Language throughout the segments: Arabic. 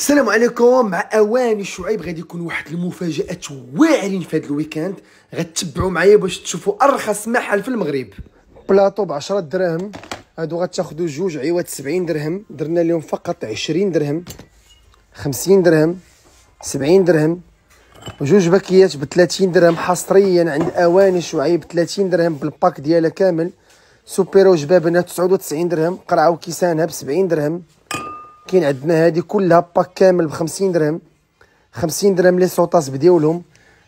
السلام عليكم مع اواني شعيب غادي يكون واحد المفاجات واعرين في هذا الويكاند غتتبعوا معايا باش تشوفوا ارخص محل في المغرب بلاطو ب 10 دراهم هادو غتاخذوا جوج عيوات 70 درهم درنا لهم فقط 20 درهم 50 درهم 70 درهم جوج باكيات ب 30 درهم حصريا عند اواني شعيب 30 درهم بالباك ديالها كامل سوبيرو جبابنا 99 درهم قرعه وكيسانها ب 70 درهم كاين عندنا هذه كلها باك كامل ب 50 درهم 50 درهم لي سوطاس بديولهم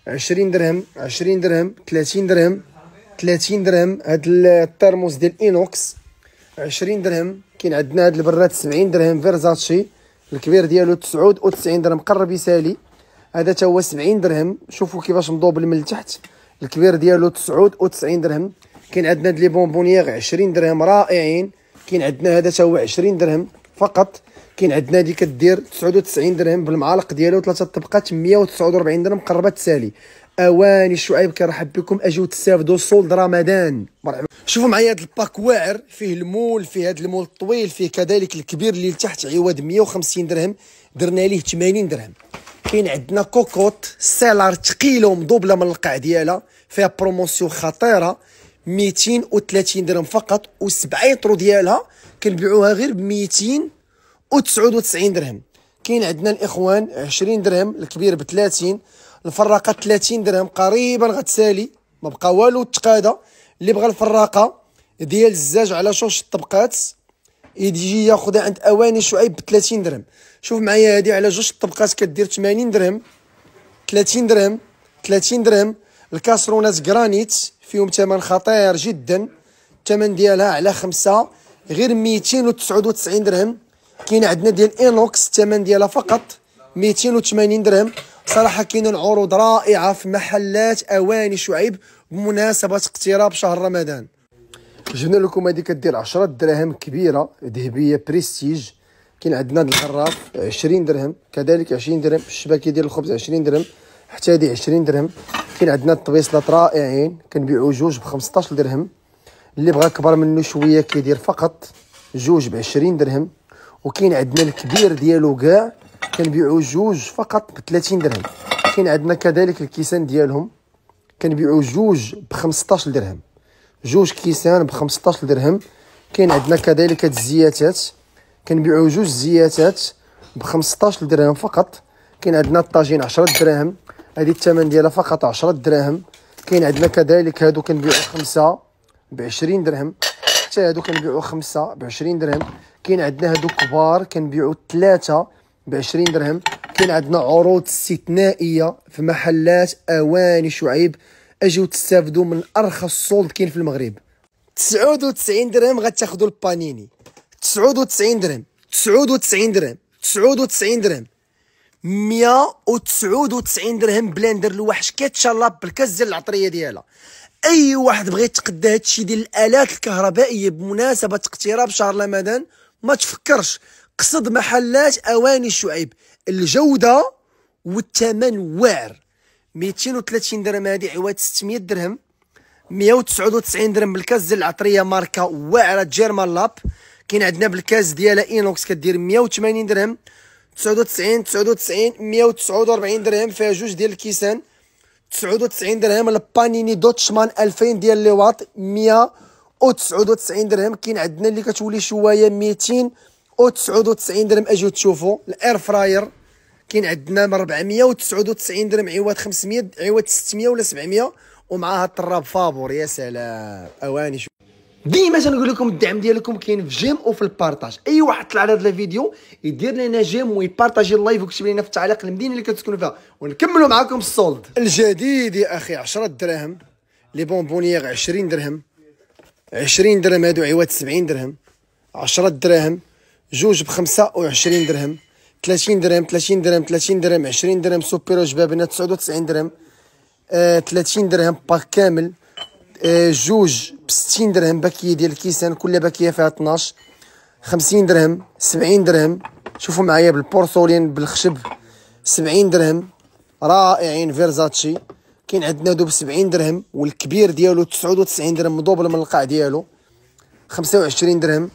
20 درهم 20 درهم 30 درهم 30 درهم هاد الترموس ديال اينوكس 20 درهم كاين عندنا هاد البراد 70 درهم فيرزاتشي الكبير ديالو 99 درهم قرب يسالي هذا تا هو 70 درهم شوفوا كيفاش مضوبل من التحت الكبير ديالو 99 درهم كاين عندنا هاد لي بونبونيير 20 درهم رائعين كاين عندنا هذا تا هو 20 درهم فقط كاين عندنا اللي كدير 99 درهم بالمعلق ديالو ثلاثه طبقات 149 درهم قربت تسالي اواني شعيب كنرحب بكم اجيو تستافدوا سولد رمضان مرحبا شوفوا معايا هذا الباك واعر فيه المول فيه هذا المول الطويل فيه كذلك الكبير اللي لتحت عواد 150 درهم درنا ليه 80 درهم كاين عندنا كوكوت سيلار ثقيله ومضوبله من القاع ديالها فيها بروموسيون خطيره 230 درهم فقط و7 يطرو ديالها كنبيعوها غير ب 200 99 درهم كاين عندنا الاخوان 20 درهم الكبير ب 30 الفراقه 30 درهم قريبا غتسالي ما بقى والو التقاده اللي بغى الفراقه ديال الزاج على شوش الطبقات يجي ياخذها عند اواني شعيب ب 30 درهم شوف معايا هذه على جوج الطبقات كدير 80 درهم 30 درهم 30 درهم الكاسرونات جرانيت فيهم ثمن خطير جدا الثمن ديالها على خمسة غير 299 درهم كاين عندنا ديال انوكس الثمن ديالها فقط 280 درهم صراحة كاين العروض رائعة في محلات أواني شعيب بمناسبة اقتراب شهر رمضان جبنا لكم هذه كدير 10 دراهم كبيرة ذهبية بريستيج كاين عندنا الغراف 20 درهم كذلك 20 درهم الشباكي ديال الخبز 20 درهم حتى هذه 20 درهم كاين عندنا الطبيصلات رائعين كنبيعوا جوج ب 15 درهم اللي بغى كبر منه شويه كيدير فقط جوج ب 20 درهم وكاين عندنا الكبير ديالو كاع كنبيعو جوج فقط ب 30 درهم كاين عندنا كذلك الكيسان ديالهم كنبيعو جوج ب 15 درهم جوج كيسان ب 15 درهم كاين عندنا كذلك الزياتات كنبيعو جوج زياتات ب 15 درهم فقط كاين عندنا الطاجين 10 دراهم هذه الثمن ديالها فقط 10 دراهم كاين عندنا كذلك هادو كنبيعو خمسة ب 20 درهم حتى هادو كنبيعو خمسة ب 20 درهم كاين عندنا هادو كبار كنبيعو ثلاثة بعشرين درهم كاين عندنا عروض استثنائية في محلات أواني شعيب أجيو تستافدو من أرخص سولد كاين في المغرب تسعود وتسعين درهم غتاخدو البانيني تسعود وتسعين درهم تسعود وتسعين درهم تسعود وتسعين درهم مية وتسعود وتسعين درهم بلاندر الوحش كيتشلب بالكاس ديال العطرية ديالها اي واحد بغيت يتقدى هادشي ديال الالات الكهربائيه بمناسبه اقتراب شهر رمضان ما تفكرش قصد محلات اواني الشعيب الجوده والثمن واعر 230 درهم هذه عواد 600 درهم 199 درهم بالكاس ديال العطريه ماركه واعره جيرمان لاب كاين عندنا بالكاس ديالها اينوكس كدير 180 درهم 99 99 149 درهم فيها جوج ديال الكيسان 99 درهم البانيني دوتشمان 2000 ديال لي واط 100 او 99 درهم كاين عندنا اللي كتولي شويه 200 او 99 درهم اجيو تشوفوا الاير فراير كاين عندنا من 499 درهم عوض 500 عوض 600 ولا 700 ومعها الطراب فابور يا سلام اواني شو ديما تنقول لكم الدعم ديالكم كاين في جيم وفي البارطاج اي واحد طلع على هذا الفيديو يدير لنا جيم ويبارطاجي اللايف ويكتب لنا في التعليق المدينه اللي كتسكنوا فيها ونكملوا معاكم السولد الجديد يا اخي 10 دراهم لي بونبونيير 20 درهم 20 درهم هادو عواد 70 درهم 10 دراهم جوج ب 25 درهم 30 درهم 30 درهم 30 درهم 20 درهم سوبيرو جبابنا 99 درهم آه 30 درهم باك كامل آه جوج ب 60 درهم باكيه ديال الكيسان كل باكيه فيها 12 50 درهم 70 درهم شوفوا معايا بالبورسولين بالخشب 70 درهم رائعين فيرزاتشي كاين عندنا دو ب 70 درهم والكبير ديالو 99 درهم دوبل من القاع ديالو 25 درهم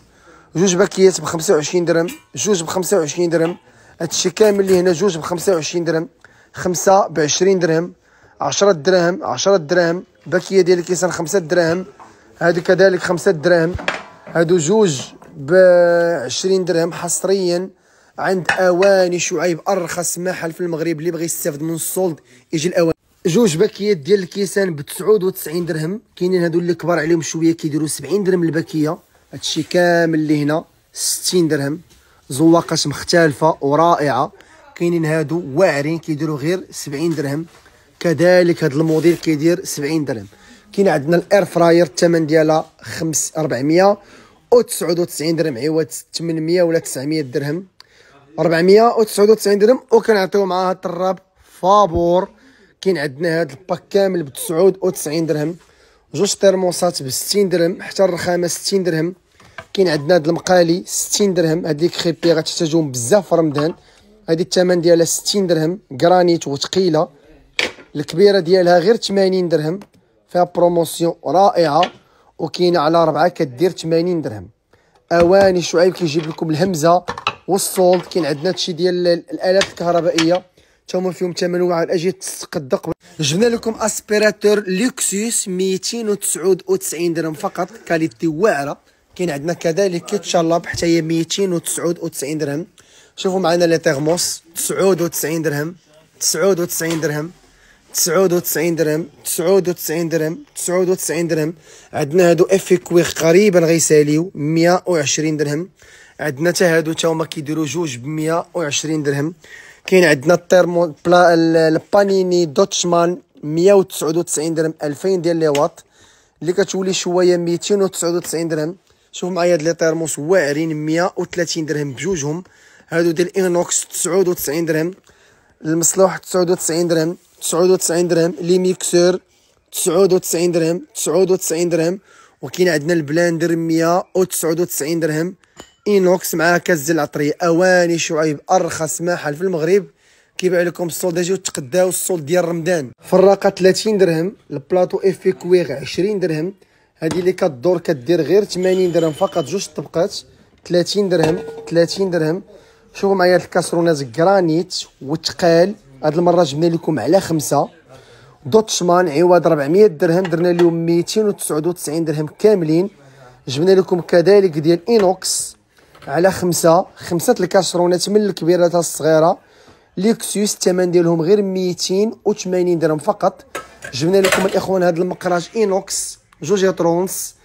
جوج باكيات ب 25 درهم جوج ب 25 درهم هادشي كامل اللي هنا جوج ب 25 درهم خمسة ب 20 درهم 10 دراهم 10 دراهم باكيه ديال الكيسان 5 دراهم هادو كذلك 5 دراهم هادو جوج ب 20 درهم حصريا عند اواني شعيب ارخص محل في المغرب اللي بغى يستافد من السولد يجي الاواني جوج باكيات ديال الكيسان ب 99 درهم كاينين هادو اللي كبار عليهم شويه كيديروا 70 درهم الباكيه هادشي كامل اللي هنا 60 درهم زواقات مختلفه ورائعه كاينين هادو واعرين كيديروا غير 70 درهم كذلك هاد الموديل كيدير 70 درهم كاين عندنا الاير فراير الثمن ديالها 5 99 درهم عوض 800 ولا 900 درهم 499 درهم وكنعطيو معاها الطراب فابور كاين عندنا هذا الباك كامل ب 99 درهم جوج ترموسات ب 60 درهم حتى الرخامه 60 درهم كاين عندنا هذا المقالي 60 درهم هاد لي كريبي غتحتاجهم بزاف في رمضان هادي الثمن ديالها 60 درهم غرانيت وثقيله الكبيره ديالها غير 80 درهم فيها بروموسيون رائعه وكاينه على ربعه كدير 80 درهم اواني شعيب كيجيب لكم الهمزه والصولد كاين عندنا هادشي ديال الالات الكهربائيه حتى هما فيهم اجي تسق الدق جبنا لكم اسبيراتور لوكسوس 299 درهم فقط كاليتي واعره كاين عندنا كذلك كيتشلب حتى هي 299 درهم شوفوا معنا لي تيرموس 99 درهم 99 درهم 99 درهم 99 درهم 99 درهم عندنا هادو اف كوير قريبا غيساليو 120 درهم عندنا حتى هادو تا هما كيديروا جوج ب 120 درهم كاين عندنا الترمو بلا البانيني دوتشمان 199 درهم 2000 ديال لي واط اللي كتولي شويه 299 درهم شوف معايا هاد لي ترموس واعرين 130 درهم بجوجهم هادو ديال انوكس 99 درهم المصلوح 99 درهم 99 درهم لي ميكسور 99 درهم 99 درهم وكاين عندنا البلاندر 199 درهم اينوكس مع كاس العطري اواني شعيب ارخص محل في المغرب كيبيع لكم السول اجيو تقداو السول ديال رمضان فراقه 30 درهم البلاطو افي كويغ 20 درهم هذه اللي كدور كدير غير 80 درهم فقط جوج طبقات 30 درهم 30 درهم شوفوا معايا الكاسرونات جرانيت وتقال هاد المره جبنا لكم على خمسه دوتشمان عوض 400 درهم درنا لهم 299 درهم كاملين جبنا لكم كذلك ديال اينوكس على خمسة خمسة الكاشرونات من الكبيرة حتى الصغيرة ليكسيوس الثمن ديالهم غير 280 درهم فقط جبنا لكم الاخوان هذا المقراج اينوكس جوج اطرونس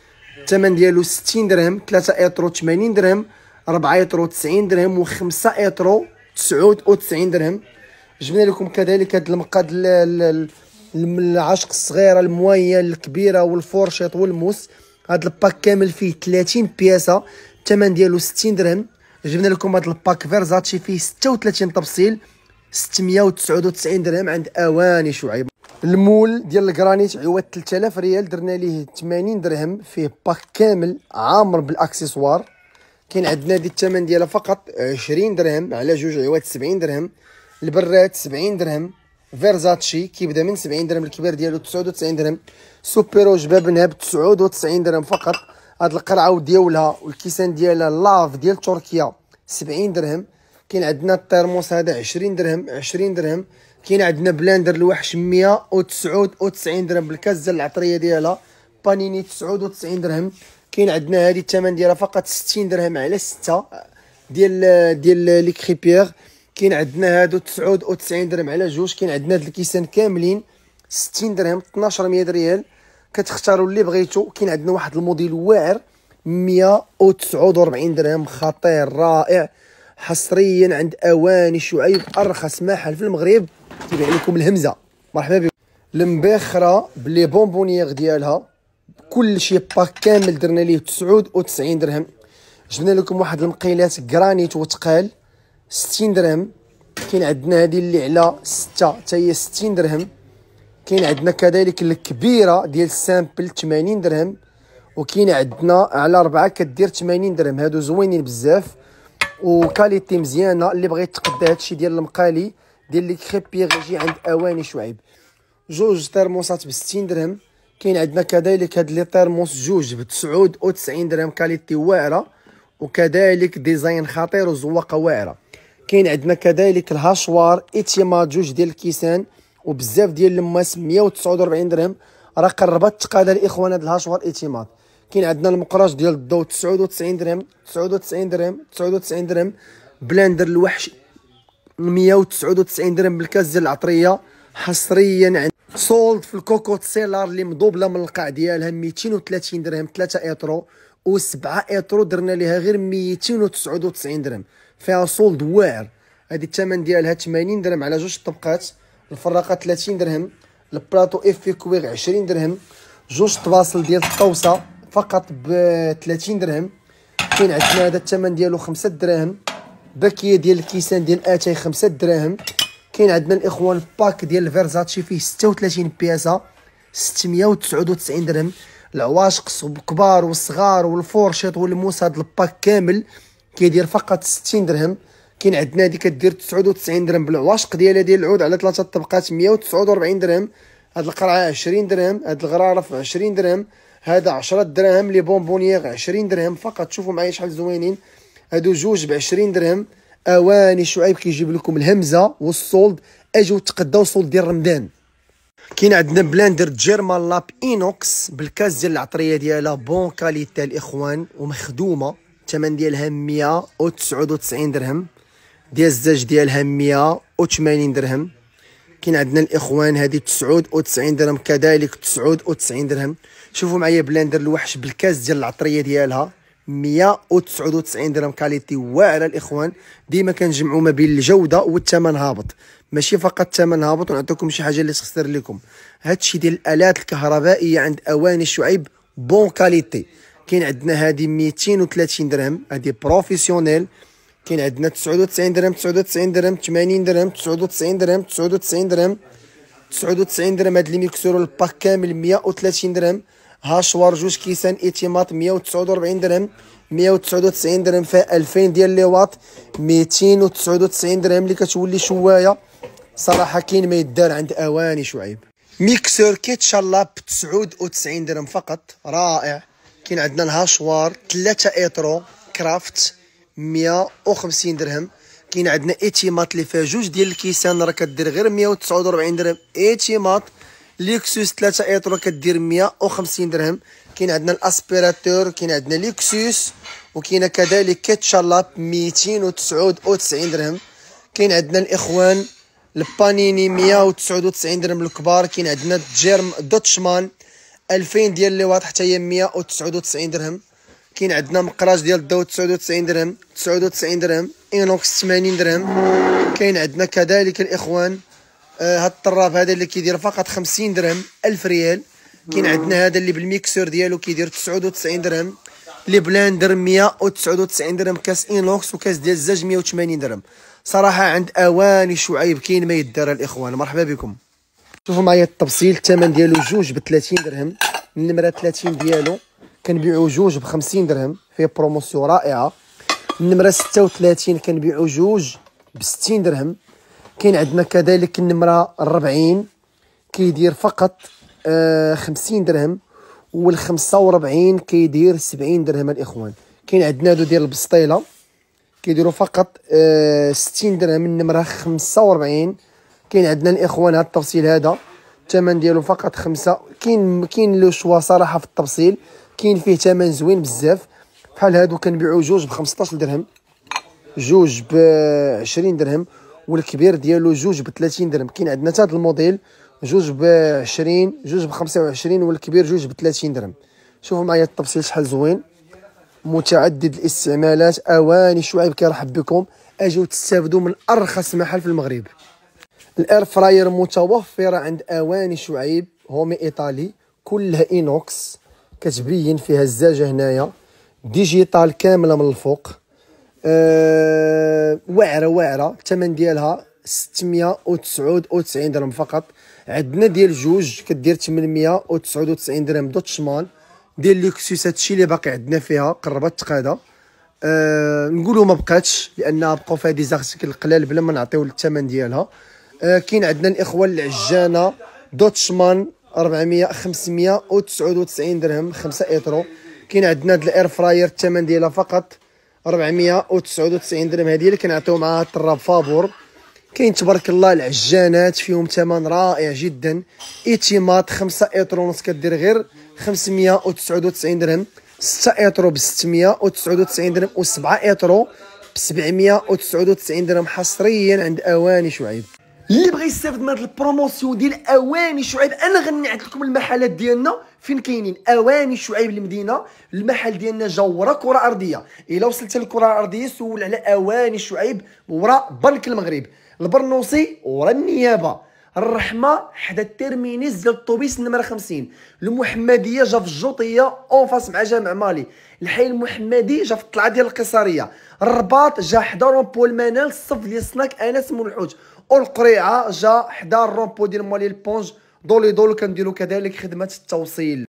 الثمن ديالو 60 درهم 3 اطرو 80 درهم 4 اطرو 90 درهم و5 اطرو 99 درهم جبنا لكم كذلك هذا المقاد العشق الصغيره المويه الكبيره والفورشيط والموس هذا الباك كامل فيه 30 بياسه الثمن ديالو 60 درهم جبنا لكم هذا الباك فيرزاتشي فيه 36 تبصيل 699 درهم عند اواني شعيب المول ديال الجرانيت عوض 3000 ريال درنا ليه 80 درهم فيه باك كامل عامر بالاكسسوار كاين عندنا دي الثمن ديالها فقط 20 درهم على جوج عواد 70 درهم البرات 70 درهم فيرزاتشي كيبدا من 70 درهم الكبير ديالو 99 درهم سوبيرو جباب نهب 99 درهم فقط هاد القرعه ديالها والكيسان ديالها لاف ديال تركيا 70 درهم كاين عندنا الترموس هذا 20 درهم 20 درهم كاين عندنا بلاندر الوحش 199 درهم بالكازه العطريه ديالها بانيني 99 درهم كاين عندنا هذه الثمن ديالها فقط 60 درهم على 6 ديال ديال لي كريبيير كاين عندنا هادو 99 درهم على جوج كاين عندنا هاد الكيسان كاملين 60 درهم 1200 ريال كتختاروا اللي بغيتو كاين عندنا واحد الموديل واعر 149 درهم خطير رائع حصريا عند اواني شعيب ارخص محل في المغرب تبيع لكم الهمزه مرحبا بكم المباخره بلي بونبونيير ديالها كل شيء باك كامل درنا ليه 99 درهم جبنا لكم واحد المقيلات غرانيت وتقال 60 درهم كاين عندنا هذه اللي على 6 حتى هي 60 درهم كاين عندنا كذلك الكبيره ديال السامبل 80 درهم وكاين عندنا على أربعة كدير 80 درهم هادو زوينين بزاف وكاليتي مزيانه اللي بغيت تقدا هادشي ديال المقالي ديال لي كريبي غيجي عند اواني شعيب جوج ترموسات ب 60 درهم كاين عندنا كذلك هاد لي ترموس جوج ب 99 درهم كاليتي واعره وكذلك ديزاين خطير وزواقه واعره كاين عندنا كذلك الهاشوار اتيما جوج ديال الكيسان وبزاف ديال الماس 149 درهم راه قربت تقاد الاخوان هاد الهاشوار ايتيمات كاين عندنا المقراج ديال الضوء 99 درهم 99 درهم 99 درهم بلاندر الوحش 199 درهم بالكاس ديال العطريه حصريا عند سولد في الكوكوت سيلار اللي مضوبله من القاع ديالها 230 درهم 3 ايترو و7 ايترو درنا ليها غير 299 درهم فيها سولد واعر هذه الثمن ديالها 80 درهم على جوج طبقات الفراقه 30 درهم البلاطو في كويغ 20 درهم جوج طباصل ديال الطوسه فقط ب 30 درهم كاين عندنا هذا الثمن ديالو 5 دراهم باكيه ديال الكيسان ديال اتاي 5 دراهم كاين عندنا الاخوان باك ديال فيرزاتشي فيه 36 بياسه 699 درهم العواشق الكبار والصغار والفورشيط والموس هذا الباك كامل كيدير فقط 60 درهم كاين عندنا هذه كدير 99 درهم بالعواشق ديالها ديال العود على ثلاثه طبقات 149 درهم هاد القرعه 20 درهم هاد الغرارف 20 درهم هذا 10 دراهم لي بونبونيير 20 درهم فقط شوفوا معايا شحال زوينين هادو جوج ب 20 درهم اواني شعيب كيجيب لكم الهمزه والصولد اجو تقداو الصولد ديال رمضان كاين عندنا بلاندر جيرمان لاب اينوكس بالكاس ديال العطريه ديالها بون كاليتي الاخوان ومخدومه الثمن ديالها 199 درهم ديال الزاج ديالها 180 درهم كاين عندنا الاخوان هذه 99 درهم كذلك 99 درهم شوفوا معايا بلاندر الوحش بالكاس ديال العطريه ديالها 199 درهم كاليتي واعره الاخوان ديما كنجمعوا ما بين الجوده والثمن هابط ماشي فقط الثمن هابط ونعطيكم شي حاجه اللي تخسر لكم هادشي ديال الالات الكهربائيه عند اواني شعيب بون كاليتي كاين عندنا هذه 230 درهم هذه بروفيسيونيل كاين عندنا 99 درهم 99 درهم 80 درهم 99 درهم 99 درهم 99 درهم هاد لي ميكسروا الباك كامل 130 درهم هاشوار جوج كيسان ايتيمات 149 درهم 199 درهم فيها 2000 ديال لي واط 299 درهم اللي كتولي شوايه صراحه كاين ما يدار عند اواني شعيب ميكسور كيتشا ب 99 درهم فقط رائع كاين عندنا الهاشوار 3 ايترو كرافت 150 درهم كاين عندنا ايتيمات اللي فيها جوج ديال الكيسان راه كدير غير 149 درهم ايتيمات ليكسوس 3 ايترو كدير 150 درهم كاين عندنا الاسبيراتور كاين عندنا ليكسوس وكاين كذلك كيتشالاب 299 درهم كاين عندنا الاخوان البانيني 199 درهم الكبار كاين عندنا جيرم دوتشمان 2000 ديال اللي واضح حتى هي 199 درهم كاين عندنا مقراج ديال الضوء 99 درهم 99 درهم اينوكس 80 درهم كاين عندنا كذلك الاخوان آه الطراف الطراب هذا اللي كيدير فقط 50 درهم 1000 ريال كاين عندنا هذا اللي بالميكسور ديالو كيدير 99 درهم لي بلاندر 199 درهم كاس اينوكس وكاس ديال الزاج 180 درهم صراحه عند اواني شعيب كاين ما يدار الاخوان مرحبا بكم شوفوا معايا التبصيل الثمن ديالو جوج ب 30 درهم النمره 30 ديالو كنبيعو جوج ب 50 درهم فيه بروموسيون رائعه النمره 36 كنبيعو جوج ب 60 درهم كاين عندنا كذلك النمره 40 كيدير فقط 50 آه، درهم وال 45 كيدير 70 درهم الاخوان كاين عندنا هادو ديال البسطيله كيديروا فقط 60 آه، درهم النمره 45 كاين عندنا الاخوان هاد التفصيل هذا الثمن ديالو فقط خمسة كاين كاين لو شوا صراحه في التبصيل كاين فيه ثمن زوين بزاف بحال هادو كنبيعو جوج ب 15 درهم جوج ب 20 درهم والكبير ديالو جوج ب 30 درهم كاين عندنا حتى هذا الموديل جوج ب 20 جوج ب 25 والكبير جوج ب 30 درهم شوفوا معايا التبصيل شحال زوين متعدد الاستعمالات اواني شعيب كيرحب بكم اجيو تستافدوا من ارخص محل في المغرب الاير فراير متوفره عند اواني شعيب هومي ايطالي كلها اينوكس كتبين فيها الزاجه هنايا ديجيتال كامله من الفوق أه واعره واعره الثمن ديالها 699 درهم فقط عندنا ديال جوج كدير 899 درهم دوت شمال ديال لوكسوس هادشي اللي باقي عندنا فيها قربت تقادا أه نقولوا ما بقاتش لانها بقاو فيها دي زارتيكل قلال بلا ما نعطيو الثمن ديالها آه، كاين عندنا الاخوه العجانه دوتشمان 400 599 درهم 5 ايترو كاين عندنا هاد الاير فراير الثمن ديالها فقط 499 درهم هذه اللي كنعطيو معاها الطراب فابور كاين تبارك الله العجانات فيهم ثمن رائع جدا ايتيمات 5 ايترو ونص كدير غير 599 درهم 6 ايترو ب 699 درهم و7 ايترو ب 799 درهم حصريا عند اواني شعيب اللي بغى يستافد من هاد البروموسيون ديال اواني شعيب انا غنعت لكم المحلات ديالنا فين كاينين اواني شعيب المدينه المحل ديالنا جا ورا كره ارضيه الا وصلت للكره الارضيه سول على اواني شعيب ورا بنك المغرب البرنوسي ورا النيابه الرحمه حدا التيرمينيس ديال الطوبيس نمره 50 المحمديه جا في الجوطيه اونفاس مع جامع مالي الحي المحمدي جا في الطلعه ديال القيصريه الرباط جا حدا بول منال الصف ديال سناك انس منحوت والقريعه جا حدا الرومبو ديال مالي البونج دولي دول كنديرو كذلك خدمه التوصيل